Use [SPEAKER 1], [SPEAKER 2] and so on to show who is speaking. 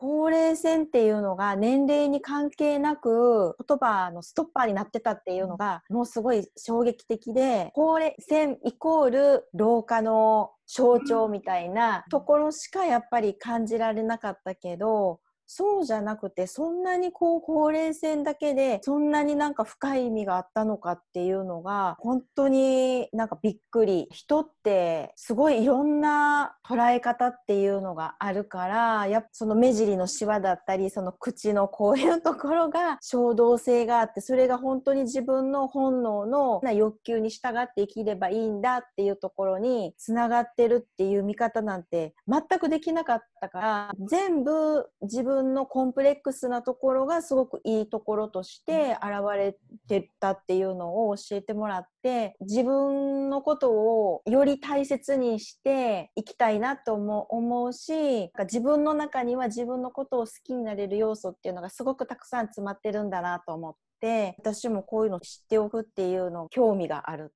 [SPEAKER 1] 高齢線っていうのが年齢に関係なく言葉のストッパーになってたっていうのがもうすごい衝撃的で高齢線イコール老化の象徴みたいなところしかやっぱり感じられなかったけどそうじゃなくてそんなにこうほうれい線だけでそんなになんか深い意味があったのかっていうのが本当になんかびっくり人ってすごいいろんな捉え方っていうのがあるからやっぱその目尻のシワだったりその口のこういうところが衝動性があってそれが本当に自分の本能の欲求に従って生きればいいんだっていうところにつながってるっていう見方なんて全くできなかったから全部自分分のコンプレックスなところがすごくいいところとして現れてたっていうのを教えてもらって自分のことをより大切にしていきたいなとも思うし自分の中には自分のことを好きになれる要素っていうのがすごくたくさん詰まってるんだなと思って私もこういうの知っておくっていうの興味がある